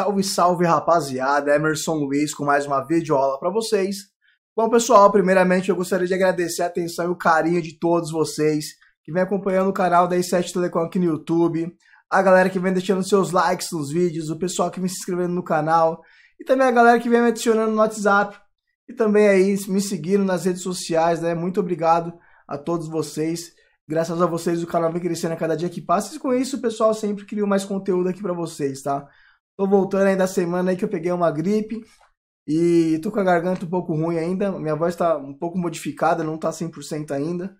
Salve, salve rapaziada, Emerson Luiz com mais uma videoaula para vocês. Bom pessoal, primeiramente eu gostaria de agradecer a atenção e o carinho de todos vocês que vem acompanhando o canal da i7 Telecom aqui no YouTube, a galera que vem deixando seus likes nos vídeos, o pessoal que vem se inscrevendo no canal e também a galera que vem me adicionando no WhatsApp e também aí me seguindo nas redes sociais, né? Muito obrigado a todos vocês. Graças a vocês o canal vem crescendo a cada dia que passa e com isso o pessoal sempre cria mais conteúdo aqui para vocês, tá? Tô voltando ainda da semana aí que eu peguei uma gripe e tô com a garganta um pouco ruim ainda. Minha voz tá um pouco modificada, não tá 100% ainda.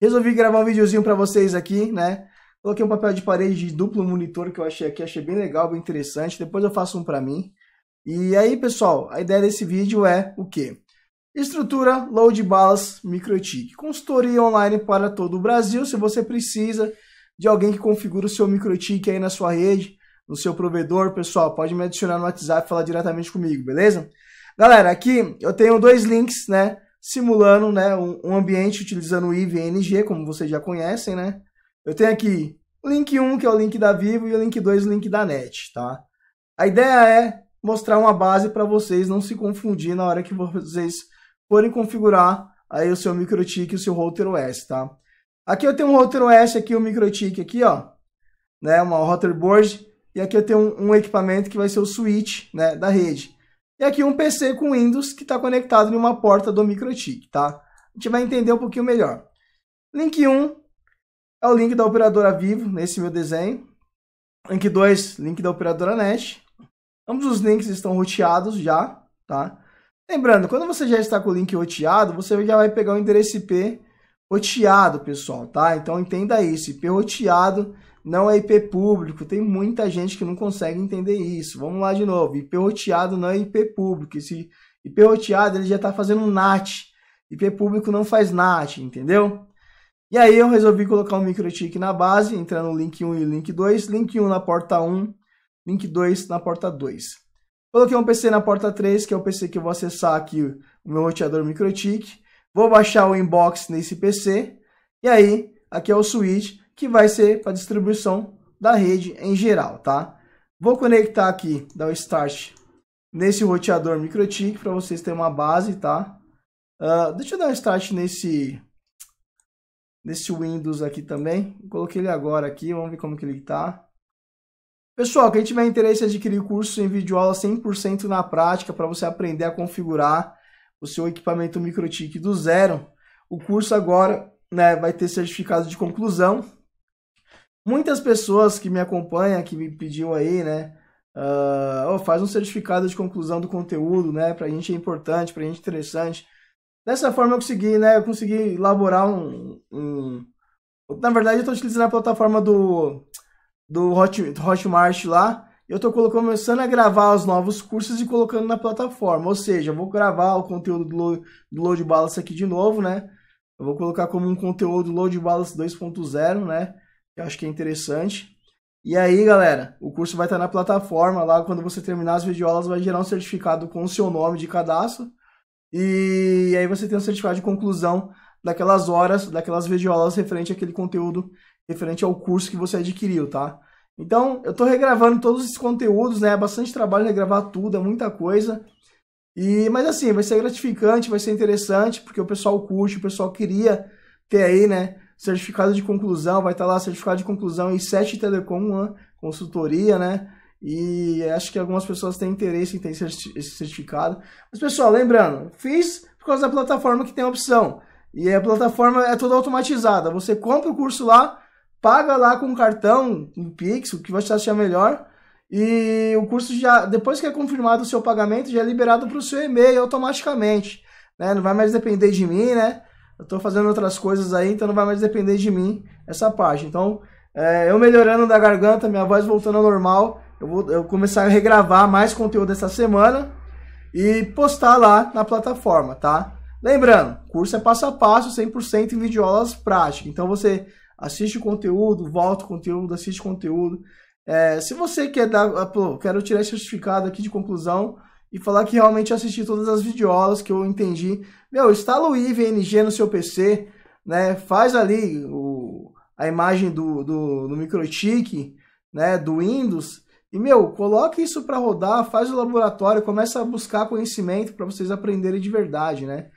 Resolvi gravar um videozinho para vocês aqui, né? Coloquei um papel de parede de duplo monitor que eu achei aqui, achei bem legal, bem interessante. Depois eu faço um para mim. E aí, pessoal, a ideia desse vídeo é o quê? Estrutura Load Balas MicroTik. Consultoria online para todo o Brasil. Se você precisa de alguém que configure o seu MicroTik aí na sua rede, no seu provedor, pessoal, pode me adicionar no WhatsApp e falar diretamente comigo, beleza? Galera, aqui eu tenho dois links, né? Simulando né, um ambiente utilizando o IVNG, como vocês já conhecem, né? Eu tenho aqui link 1, que é o link da Vivo, e o link 2, o link da NET, tá? A ideia é mostrar uma base para vocês não se confundir na hora que vocês forem configurar aí o seu MikroTik e o seu Router OS, tá? Aqui eu tenho um Router OS aqui, o um MikroTik aqui, ó, né, uma Router Board, e aqui eu tenho um, um equipamento que vai ser o switch né, da rede. E aqui um PC com Windows que está conectado em uma porta do microchip tá? A gente vai entender um pouquinho melhor. Link 1 é o link da operadora Vivo, nesse meu desenho. Link 2, link da operadora NET. Ambos os links estão roteados já, tá? Lembrando, quando você já está com o link roteado, você já vai pegar o endereço IP roteado, pessoal, tá? Então entenda isso, IP roteado não é IP público. Tem muita gente que não consegue entender isso. Vamos lá de novo. IP roteado não é IP público. Esse IP roteado ele já está fazendo NAT. IP público não faz NAT, entendeu? E aí eu resolvi colocar um microtik na base, entrando no link 1 e link 2, link 1 na porta 1, link 2 na porta 2. Coloquei um PC na porta 3, que é o PC que eu vou acessar aqui o meu roteador microtik. Vou baixar o inbox nesse PC. E aí, aqui é o switch, que vai ser para distribuição da rede em geral, tá? Vou conectar aqui, dar o start nesse roteador MikroTik para vocês terem uma base, tá? Uh, deixa eu dar um start nesse nesse Windows aqui também. Coloquei ele agora aqui, vamos ver como que ele está. Pessoal, quem tiver interesse em adquirir curso em videoaula 100% na prática para você aprender a configurar o seu equipamento MikroTik do zero, o curso agora né, vai ter certificado de conclusão Muitas pessoas que me acompanham, que me pediu aí, né? Uh, oh, faz um certificado de conclusão do conteúdo, né? Pra gente é importante, pra gente é interessante. Dessa forma eu consegui, né? Eu consegui elaborar um. um... Na verdade, eu estou utilizando a plataforma do, do Hot, Hotmart lá. Eu estou começando a gravar os novos cursos e colocando na plataforma. Ou seja, eu vou gravar o conteúdo do, load, do Load Balance aqui de novo, né? Eu vou colocar como um conteúdo Load Balance 2.0, né? eu acho que é interessante. E aí, galera, o curso vai estar na plataforma lá. Quando você terminar as videoaulas, vai gerar um certificado com o seu nome de cadastro. E aí você tem um certificado de conclusão daquelas horas, daquelas videoaulas referente àquele conteúdo, referente ao curso que você adquiriu, tá? Então, eu estou regravando todos esses conteúdos, né? É bastante trabalho regravar tudo, é muita coisa. E, mas assim, vai ser gratificante, vai ser interessante, porque o pessoal curte, o pessoal queria ter aí, né? certificado de conclusão, vai estar tá lá certificado de conclusão e 7 Telecom, né? consultoria, né? E acho que algumas pessoas têm interesse em ter esse certificado. Mas, pessoal, lembrando, fiz por causa da plataforma que tem a opção. E a plataforma é toda automatizada. Você compra o curso lá, paga lá com cartão, com Pix, o que você achar melhor. E o curso já, depois que é confirmado o seu pagamento, já é liberado para o seu e-mail automaticamente. Né? Não vai mais depender de mim, né? eu estou fazendo outras coisas aí, então não vai mais depender de mim essa parte. Então, é, eu melhorando da garganta, minha voz voltando ao normal, eu vou eu começar a regravar mais conteúdo essa semana e postar lá na plataforma, tá? Lembrando, curso é passo a passo, 100% em videoaulas práticas. Então você assiste o conteúdo, volta o conteúdo, assiste o conteúdo. É, se você quer dar, ah, pô, quero tirar esse certificado aqui de conclusão, e falar que realmente assisti todas as videoaulas que eu entendi. Meu, instala o IVNG no seu PC, né? Faz ali o, a imagem do, do, do né? Do Windows. E, meu, coloque isso para rodar, faz o laboratório, começa a buscar conhecimento para vocês aprenderem de verdade, né?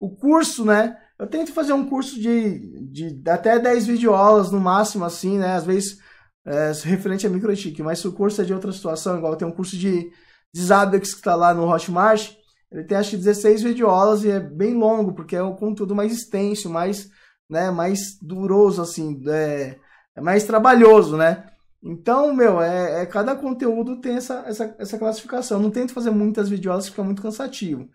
O curso, né? Eu tento fazer um curso de, de até 10 videoaulas no máximo, assim, né? Às vezes é, referente a MicroTik, mas se o curso é de outra situação, igual tem um curso de Zabbix, que está lá no Hotmart, ele tem acho que 16 videoaulas e é bem longo, porque é o conteúdo mais extenso, mais, né, mais duroso, assim, é, é mais trabalhoso, né? Então, meu, é, é, cada conteúdo tem essa, essa, essa classificação. Eu não tento fazer muitas videoaulas, fica muito cansativo.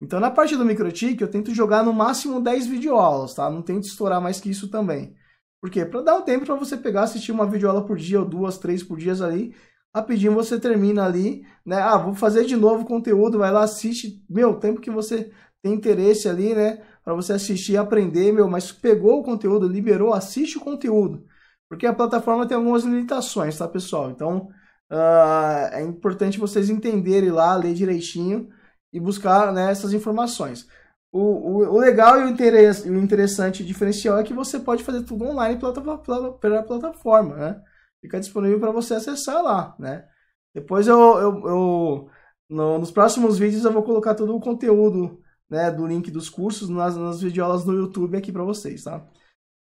Então, na parte do MicroTik, eu tento jogar no máximo 10 videoaulas, tá? Não tento estourar mais que isso também. Por quê? Para dar o tempo para você pegar, assistir uma videoaula por dia, ou duas, três por dias ali, rapidinho você termina ali, né? Ah, vou fazer de novo o conteúdo, vai lá, assiste, meu, tempo que você tem interesse ali, né? Para você assistir e aprender, meu, mas pegou o conteúdo, liberou, assiste o conteúdo. Porque a plataforma tem algumas limitações, tá, pessoal? Então, uh, é importante vocês entenderem lá, ler direitinho e buscar né, essas informações. O, o, o legal e o, interesse, o interessante diferencial é que você pode fazer tudo online pela, pela, pela plataforma, né? Fica disponível para você acessar lá, né? Depois eu, eu, eu no, nos próximos vídeos eu vou colocar todo o conteúdo né, do link dos cursos nas, nas videoaulas no YouTube aqui para vocês, tá?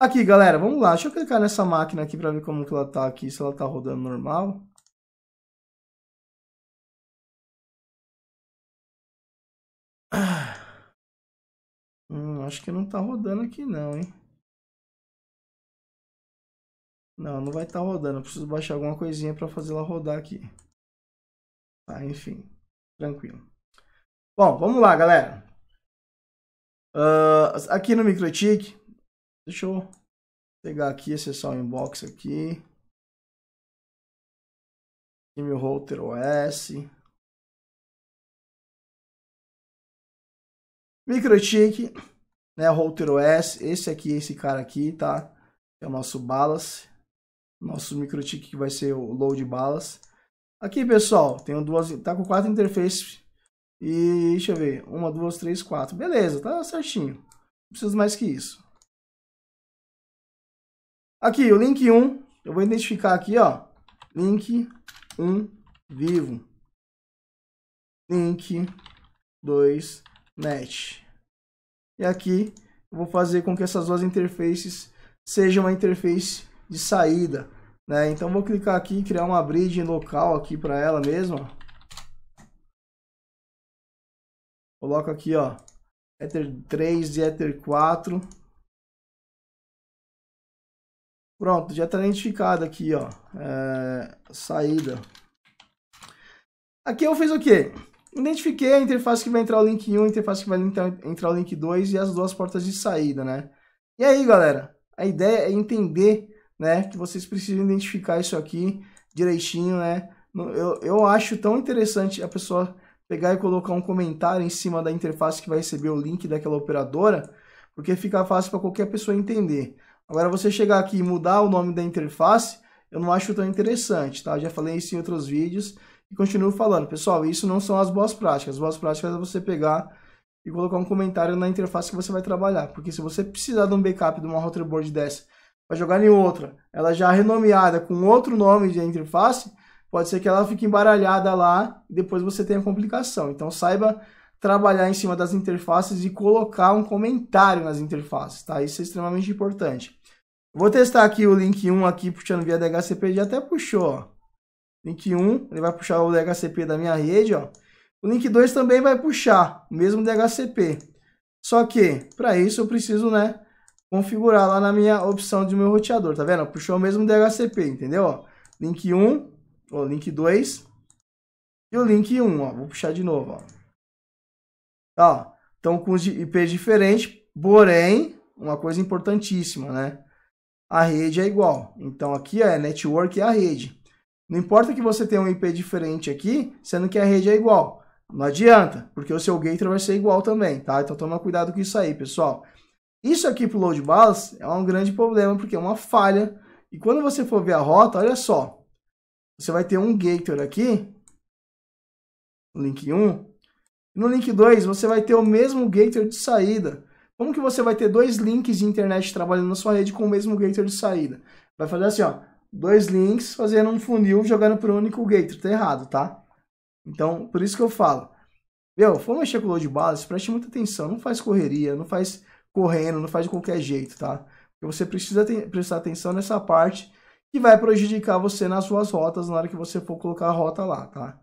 Aqui, galera, vamos lá. Deixa eu clicar nessa máquina aqui para ver como que ela tá aqui, se ela tá rodando normal. Ah. Hum, acho que não tá rodando aqui não, hein? Não, não vai estar tá rodando. Eu preciso baixar alguma coisinha para fazer ela rodar aqui. Tá, enfim. Tranquilo. Bom, vamos lá, galera. Uh, aqui no MicroTik, deixa eu pegar aqui, acessar o inbox aqui. meu router OS. MicroTik, né, router OS, esse aqui, esse cara aqui, tá? É o nosso Balance nosso microchip que vai ser o load balas. Aqui, pessoal, tenho duas, tá com quatro interfaces. E deixa eu ver, uma, duas, três, quatro. Beleza, tá certinho. Não preciso mais que isso. Aqui, o link 1, eu vou identificar aqui, ó. Link 1 vivo. Link 2 net. E aqui, eu vou fazer com que essas duas interfaces sejam uma interface de saída. Né? Então vou clicar aqui, criar uma bridge local aqui para ela mesma. Coloco aqui, ó, Ether 3 e Ether 4. Pronto, já está identificado aqui, ó, é, saída. Aqui eu fiz o quê? Identifiquei a interface que vai entrar o link 1, a interface que vai entrar o link 2 e as duas portas de saída, né? E aí, galera, a ideia é entender né? Que vocês precisam identificar isso aqui direitinho, né? Eu, eu acho tão interessante a pessoa pegar e colocar um comentário em cima da interface que vai receber o link daquela operadora, porque fica fácil para qualquer pessoa entender. Agora, você chegar aqui e mudar o nome da interface, eu não acho tão interessante, tá? Eu já falei isso em outros vídeos e continuo falando. Pessoal, isso não são as boas práticas. As boas práticas é você pegar e colocar um comentário na interface que você vai trabalhar, porque se você precisar de um backup de uma routerboard dessa vai jogar em outra, ela já é renomeada com outro nome de interface, pode ser que ela fique embaralhada lá e depois você tenha complicação. Então saiba trabalhar em cima das interfaces e colocar um comentário nas interfaces, tá? Isso é extremamente importante. Vou testar aqui o link 1 aqui puxando via DHCP, ele até puxou, ó. Link 1, ele vai puxar o DHCP da minha rede, ó. O link 2 também vai puxar o mesmo DHCP. Só que, para isso, eu preciso, né, configurar lá na minha opção do meu roteador, tá vendo? Puxou o mesmo DHCP, entendeu? Ó, link 1, o link 2 e o link 1, ó. Vou puxar de novo, ó. Tá, ó. Então, com os IPs diferentes, porém, uma coisa importantíssima, né? A rede é igual. Então, aqui é network é a rede. Não importa que você tenha um IP diferente aqui, sendo que a rede é igual. Não adianta, porque o seu gator vai ser igual também, tá? Então, toma cuidado com isso aí, pessoal. Isso aqui para o load balance é um grande problema, porque é uma falha. E quando você for ver a rota, olha só. Você vai ter um gator aqui, no link 1. No link 2, você vai ter o mesmo gator de saída. Como que você vai ter dois links de internet trabalhando na sua rede com o mesmo gator de saída? Vai fazer assim, ó. Dois links fazendo um funil jogando para o único gator. Tá errado, tá? Então, por isso que eu falo. Meu, for mexer com o load balance, preste muita atenção. Não faz correria, não faz correndo, não faz de qualquer jeito, tá? Você precisa ter, prestar atenção nessa parte que vai prejudicar você nas suas rotas na hora que você for colocar a rota lá, tá?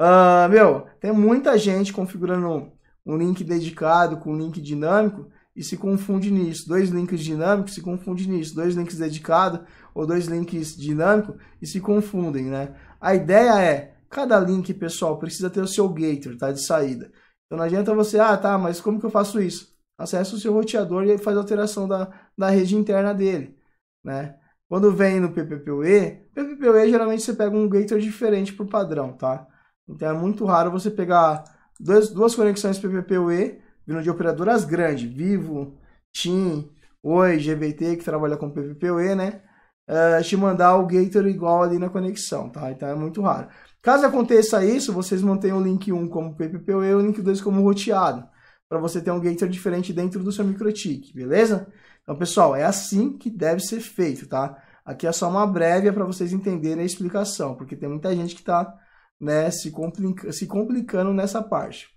Uh, meu, tem muita gente configurando um link dedicado com um link dinâmico e se confunde nisso. Dois links dinâmicos se confunde nisso. Dois links dedicados ou dois links dinâmicos e se confundem, né? A ideia é, cada link, pessoal, precisa ter o seu gator, tá? De saída. Então não adianta você, ah, tá, mas como que eu faço isso? acessa o seu roteador e ele faz alteração da, da rede interna dele, né? Quando vem no PPPoE, PPPoE geralmente você pega um gateway diferente para o padrão, tá? Então é muito raro você pegar dois, duas conexões PPPoE vindo de operadoras grandes, Vivo, TIM, Oi, GBT, que trabalha com PPPoE, né? Uh, te mandar o gateway igual ali na conexão, tá? Então é muito raro. Caso aconteça isso, vocês mantêm o link 1 como PPPoE e o link 2 como roteado para você ter um gator diferente dentro do seu microtik, beleza? Então, pessoal, é assim que deve ser feito, tá? Aqui é só uma breve para vocês entenderem a explicação, porque tem muita gente que está né, se, complica se complicando nessa parte.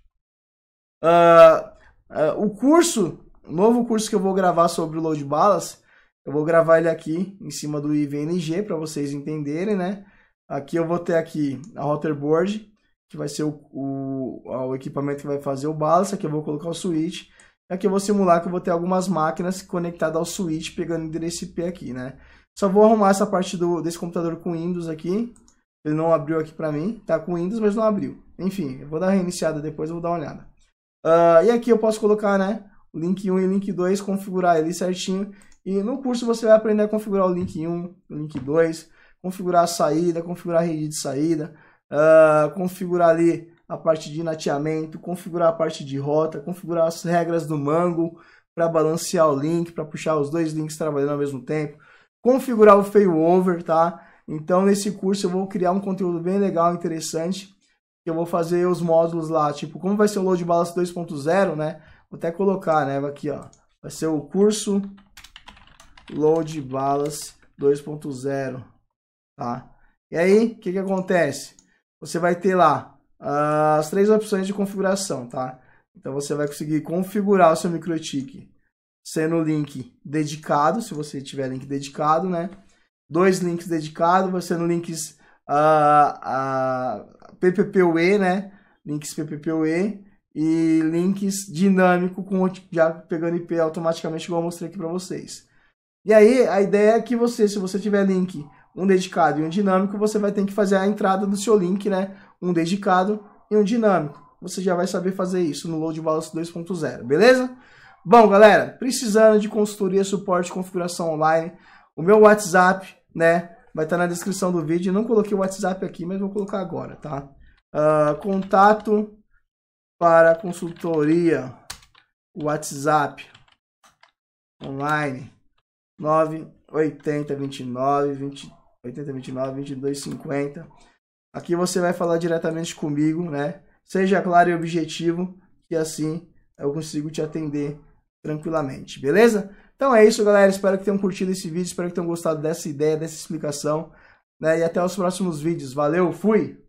Uh, uh, o curso, o novo curso que eu vou gravar sobre o load balance, eu vou gravar ele aqui em cima do IVNG para vocês entenderem, né? Aqui eu vou ter aqui a router que vai ser o, o, o equipamento que vai fazer o balanço, aqui eu vou colocar o switch, aqui eu vou simular que eu vou ter algumas máquinas conectadas ao switch, pegando endereço IP aqui, né? Só vou arrumar essa parte do, desse computador com Windows aqui, ele não abriu aqui para mim, tá com Windows, mas não abriu. Enfim, eu vou dar reiniciada depois, eu vou dar uma olhada. Uh, e aqui eu posso colocar, né, link 1 e link 2, configurar ele certinho. E no curso você vai aprender a configurar o link 1, o link 2, configurar a saída, configurar a rede de saída, uh, configurar ali a parte de inateamento, configurar a parte de rota, configurar as regras do Mango para balancear o link, para puxar os dois links trabalhando ao mesmo tempo, configurar o failover, tá? Então nesse curso eu vou criar um conteúdo bem legal, interessante, eu vou fazer os módulos lá, tipo, como vai ser o load balance 2.0, né? Vou até colocar, né, aqui, ó. Vai ser o curso load balance 2.0, tá? E aí, o que que acontece? você vai ter lá ah, as três opções de configuração, tá? Então você vai conseguir configurar o seu microtik sendo o link dedicado, se você tiver link dedicado, né? Dois links dedicados, você sendo links uh, ah, uh, ah, PPPoE, né? Links PPPoE e links dinâmico com já pegando IP automaticamente, igual eu mostrei aqui para vocês. E aí a ideia é que você, se você tiver link um dedicado e um dinâmico, você vai ter que fazer a entrada do seu link, né? Um dedicado e um dinâmico. Você já vai saber fazer isso no Load Balance 2.0, beleza? Bom, galera, precisando de consultoria, suporte, configuração online, o meu WhatsApp, né? Vai estar tá na descrição do vídeo. Eu não coloquei o WhatsApp aqui, mas vou colocar agora, tá? Uh, contato para consultoria, WhatsApp online 980 29 23 8029 2250. Aqui você vai falar diretamente comigo, né? Seja claro e objetivo, que assim eu consigo te atender tranquilamente, beleza? Então é isso, galera. Espero que tenham curtido esse vídeo, espero que tenham gostado dessa ideia, dessa explicação. Né? E até os próximos vídeos. Valeu, fui!